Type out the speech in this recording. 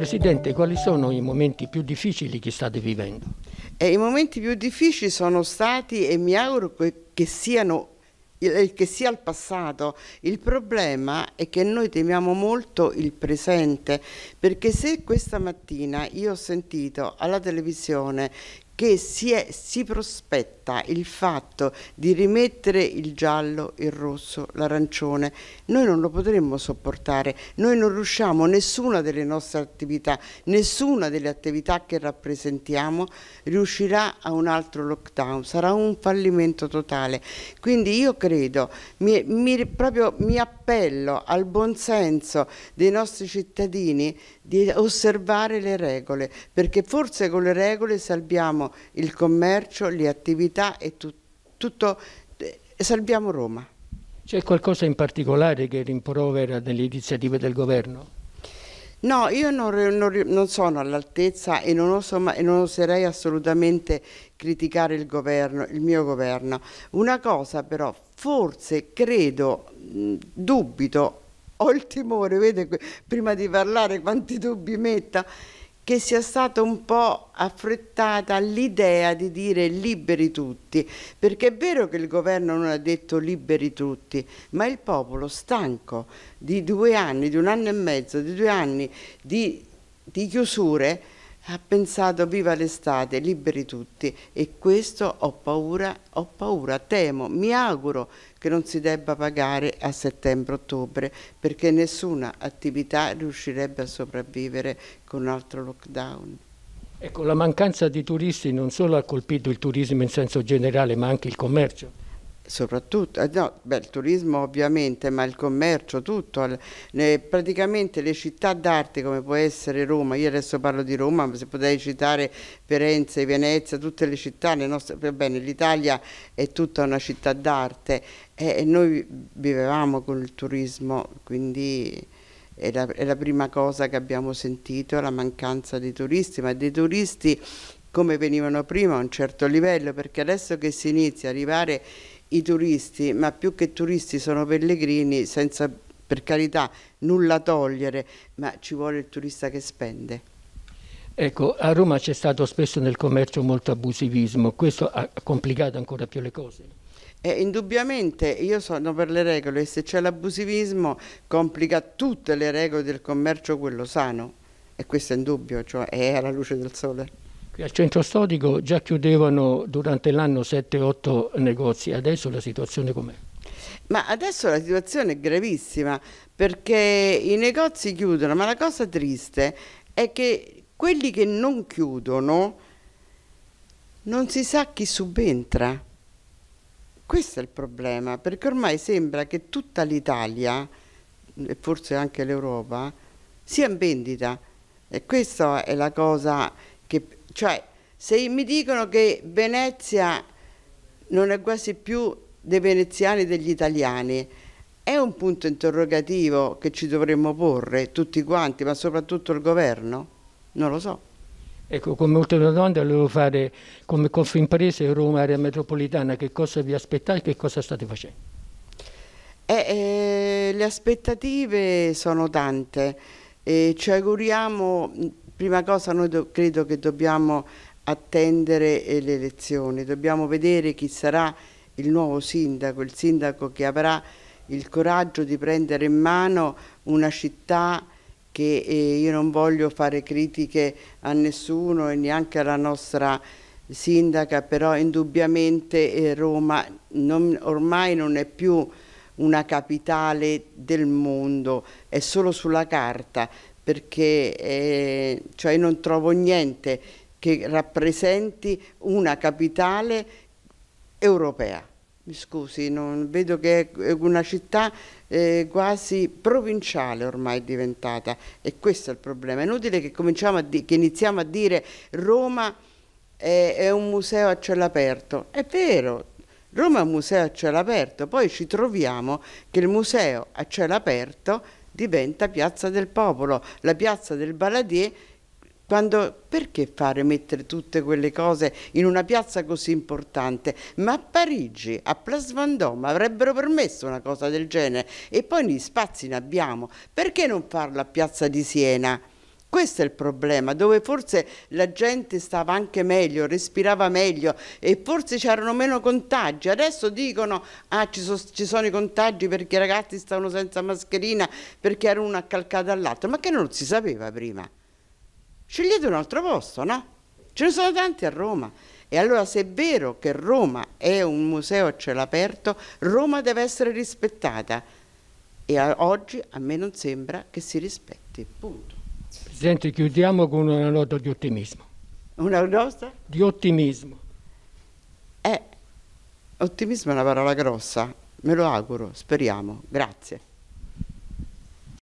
Presidente, quali sono i momenti più difficili che state vivendo? Eh, I momenti più difficili sono stati e mi auguro che siano che sia il passato. Il problema è che noi temiamo molto il presente, perché se questa mattina io ho sentito alla televisione che si, è, si prospetta il fatto di rimettere il giallo, il rosso, l'arancione, noi non lo potremmo sopportare, noi non riusciamo nessuna delle nostre attività, nessuna delle attività che rappresentiamo riuscirà a un altro lockdown, sarà un fallimento totale. Quindi io credo, mi, mi, proprio mi appello al buonsenso dei nostri cittadini di osservare le regole, perché forse con le regole salviamo il commercio, le attività e tu, tutto, eh, salviamo Roma. C'è qualcosa in particolare che rimprovera delle iniziative del governo? No, io non, non, non sono all'altezza e, e non, oserei assolutamente criticare il, governo, il mio governo. Una cosa però, forse credo, dubito ho il timore, vede, prima di parlare quanti dubbi metta, che sia stata un po' affrettata l'idea di dire liberi tutti, perché è vero che il governo non ha detto liberi tutti, ma il popolo stanco di due anni, di un anno e mezzo, di due anni di, di chiusure, ha pensato viva l'estate, liberi tutti e questo ho paura, ho paura, temo, mi auguro che non si debba pagare a settembre-ottobre perché nessuna attività riuscirebbe a sopravvivere con un altro lockdown. Ecco, la mancanza di turisti non solo ha colpito il turismo in senso generale ma anche il commercio. Soprattutto, eh, no, beh, il turismo ovviamente, ma il commercio, tutto. Le, praticamente le città d'arte come può essere Roma, io adesso parlo di Roma, ma se potrei citare Firenze, Venezia, tutte le città, le nostre, bene, l'Italia è tutta una città d'arte e, e, noi vivevamo con il turismo, quindi è la, è la prima cosa che abbiamo sentito, la mancanza dei turisti, ma dei turisti come venivano prima a un certo livello, perché adesso che si inizia ad arrivare i turisti, ma più che turisti sono pellegrini, senza per carità nulla togliere, ma ci vuole il turista che spende. Ecco, a Roma c'è stato spesso nel commercio molto abusivismo, questo ha complicato ancora più le cose. Eh, indubbiamente io sono per le regole e se c'è l'abusivismo complica tutte le regole del commercio quello sano e questo è indubbio, cioè è alla luce del sole. Qui al centro storico già chiudevano durante l'anno 7-8 negozi, adesso la situazione com'è? Ma adesso la situazione è gravissima perché i negozi chiudono, ma la cosa triste è che quelli che non chiudono non si sa chi subentra. Questo è il problema, perché ormai sembra che tutta l'Italia, e forse anche l'Europa, sia in vendita. E questa è la cosa che cioè, se mi dicono che Venezia non è quasi più dei veneziani degli italiani, è un punto interrogativo che ci dovremmo porre tutti quanti, ma soprattutto il governo? Non lo so. Ecco, come ultima domanda volevo fare come Confimprese Roma Area Metropolitana, che cosa vi aspettate e che cosa state facendo? Eh, eh, le aspettative sono tante, eh, ci auguriamo Prima cosa noi credo che dobbiamo attendere eh, le elezioni, dobbiamo vedere chi sarà il nuovo sindaco, il sindaco che avrà il coraggio di prendere in mano una città che eh, io non voglio fare critiche a nessuno e neanche alla nostra sindaca, però indubbiamente eh, Roma non, ormai non è più una capitale del mondo, è solo sulla carta, perché eh, cioè non trovo niente che rappresenti una capitale europea. Mi scusi, non, vedo che è una città eh, quasi provinciale ormai diventata e questo è il problema. È inutile che, che iniziamo a dire Roma è, è un museo a cielo aperto. È vero, Roma è un museo a cielo aperto, poi ci troviamo che il museo a cielo aperto diventa Piazza del Popolo, la Piazza del Baladier quando, perché fare mettere tutte quelle cose in una piazza così importante? Ma a Parigi, a Place Vendôme avrebbero permesso una cosa del genere e poi gli spazi ne abbiamo, perché non farla a Piazza di Siena? Questo è il problema, dove forse la gente stava anche meglio, respirava meglio e forse c'erano meno contagi. Adesso dicono ah, ci, so, ci sono i contagi perché i ragazzi stavano senza mascherina, perché era uno accalcato all'altro, ma che non si sapeva prima. Scegliete un altro posto, no? Ce ne sono tanti a Roma. E allora se è vero che Roma è un museo a cielo aperto, Roma deve essere rispettata. E a oggi a me non sembra che si rispetti, punto. Senti, chiudiamo con una nota di ottimismo. Una nota? Di ottimismo. Eh, ottimismo è una parola grossa, me lo auguro, speriamo. Grazie.